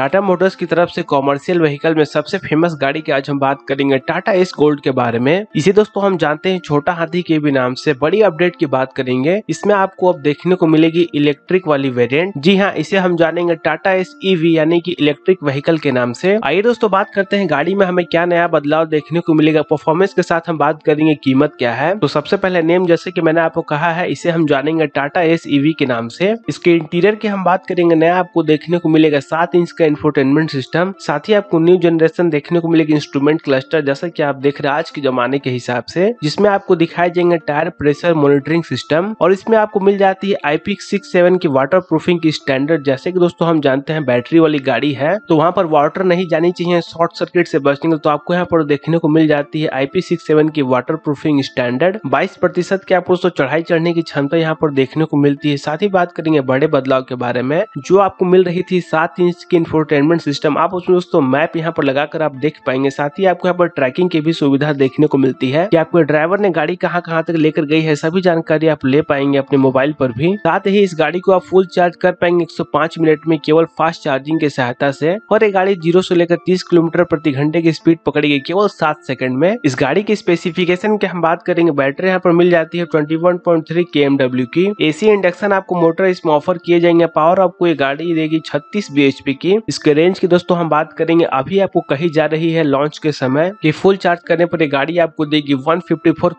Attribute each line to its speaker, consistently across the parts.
Speaker 1: Tata Motors की तरफ से कॉमर्शियल व्हीकल में सबसे फेमस गाड़ी की आज हम बात करेंगे टाटा एस गोल्ड के बारे में इसे दोस्तों हम जानते हैं छोटा हाथी के भी नाम से बड़ी अपडेट की बात करेंगे इसमें आपको अब देखने को मिलेगी इलेक्ट्रिक वाली वेरियंट जी हाँ इसे हम जानेंगे टाटा एस ईवी e यानी की इलेक्ट्रिक व्हीकल के नाम से आइए दोस्तों बात करते हैं गाड़ी में हमें क्या नया बदलाव देखने को मिलेगा परफॉर्मेंस के साथ हम बात करेंगे कीमत क्या है तो सबसे पहले नेम जैसे की मैंने आपको कहा है इसे हम जानेंगे टाटा एस ईवी e के नाम से इसके इंटीरियर की हम बात करेंगे नया आपको देखने को मिलेगा सात इंच का इंफोटेनमेंट सिस्टम साथ ही आपको न्यू जनरेशन देखने को मिलेगी इंस्ट्रूमेंट क्लस्टर जैसा की आप देख रहे हैं आज के जमाने के हिसाब से जिसमें आपको दिखाई जाएंगे टायर प्रेशर मॉनिटरिंग सिस्टम और इसमें आपको मिल जाती है आईपी सिक्स सेवन की वाटर प्रूफिंग की स्टैंडर्ड जैसे कि दोस्तों हम जानते हैं बैटरी वाली गाड़ी है तो वहाँ पर वाटर नहीं जानी चाहिए शॉर्ट सर्किट से बचने तो आपको यहाँ पर देखने को मिल जाती है आईपी सिक्स सेवन की वाटर प्रूफिंग स्टैंडर्ड बाईस प्रतिशत की आपको दोस्तों चढ़ाई चढ़ने की क्षमता यहाँ पर देखने को मिलती है साथ ही बात करेंगे बड़े बदलाव के बारे में जो आपको मिल रही थी सात इंच की इन्फो इंफोटेनमेंट सिस्टम आप उसमें दोस्तों मैप यहाँ पर लगाकर आप देख पाएंगे साथ ही आपको यहाँ पर ट्रैकिंग की भी सुविधा देखने को मिलती है कि आपके ड्राइवर ने गाड़ी कहाँ कहाँ तक लेकर गई है सभी जानकारी आप ले पाएंगे अपने मोबाइल पर भी साथ ही इस गाड़ी को आप फुल चार्ज कर पाएंगे एक मिनट में केवल फास्ट चार्जिंग की सहायता से और ये गाड़ी जीरो से लेकर तीस किलोमीटर प्रति घंटे की स्पीड पकड़ेगी केवल सात सेकंड में इस गाड़ी की स्पेसिफिकेशन की हम बात करेंगे बैटरी यहाँ पर मिल जाती है के एमडब्ल्यू की एसी इंडक्शन आपको मोटर इसमें ऑफर किए जाएंगे पावर आपको ये गाड़ी देगी 36 बी की इसके रेंज की दोस्तों हम बात करेंगे अभी आपको कही जा रही है लॉन्च के समय की फुल चार्ज करने पर गाड़ी आपको देगी वन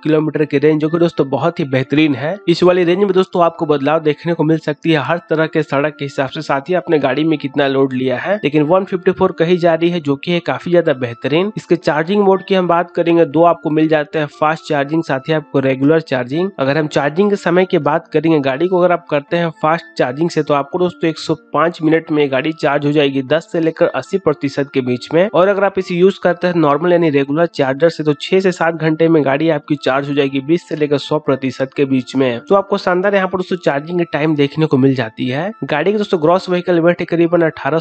Speaker 1: किलोमीटर की रेंज जो की दोस्तों बहुत ही बेहतरीन है इस वाली रेंज में दोस्तों आपको बदलाव देखने को मिल सकती है हर तरह के सड़क के हिसाब से साथ ही आपने गाड़ी में कितना लोड लिया है लेकिन 154 कही जा रही है जो की है काफी ज्यादा बेहतरीन इसके चार्जिंग मोड की हम बात करेंगे दो आपको मिल जाते हैं फास्ट चार्जिंग साथ ही आपको रेगुलर चार्जिंग अगर हम चार्जिंग के समय की बात करेंगे गाड़ी को अगर आप करते हैं फास्ट चार्जिंग से तो आपको दोस्तों एक मिनट में गाड़ी चार्ज हो जाएगी जाएगी 10 से लेकर 80 प्रतिशत के बीच में और अगर आप इसे यूज करते हैं नॉर्मल यानी रेगुलर चार्जर से तो छह से सात घंटे में गाड़ी आपकी चार्ज हो जाएगी बीस से लेकर सौ प्रतिशत के बीच में तो आपको शानदार यहाँ पर दोस्तों चार्जिंग के टाइम देखने को मिल जाती है गाड़ी की दोस्तों ग्रॉस व्हीकल वेट है करीबन अठारह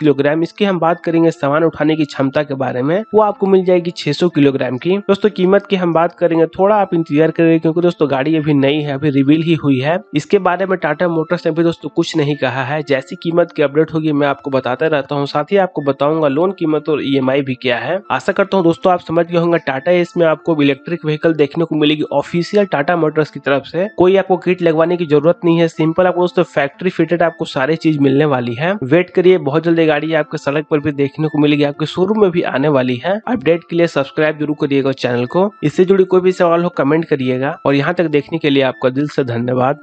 Speaker 1: किलोग्राम इसकी हम बात करेंगे सामान उठाने की क्षमता के बारे में वो आपको मिल जाएगी 600 किलोग्राम की दोस्तों कीमत की हम बात करेंगे थोड़ा आप इंतजार करेंगे क्योंकि दोस्तों गाड़ी अभी नई है अभी रिवील ही हुई है इसके बारे में टाटा मोटर्स ने भी दोस्तों कुछ नहीं कहा है जैसी कीमत की अपडेट होगी मैं आपको बताते रहता हूँ साथ ही आपको बताऊंगा लोन कीमत और ई e भी क्या है आशा करता हूँ दोस्तों आप समझ गए होंगे टाटा एस में आपको इलेक्ट्रिक व्हीकल देखने को मिलेगी ऑफिशियल टाटा मोटर्स की तरफ से कोई आपको किट लगवाने की जरूरत नहीं है सिंपल आपको दोस्तों फैक्ट्री फिटेड आपको सारी चीज मिलने वाली है वेट करिए बहुत जल्दी गाड़ी आपके सड़क पर भी देखने को मिलेगी आपके शोरूम में भी आने वाली है अपडेट के लिए सब्सक्राइब जरूर करिएगा चैनल को इससे जुड़ी कोई भी सवाल हो कमेंट करिएगा और यहाँ तक देखने के लिए आपका दिल से धन्यवाद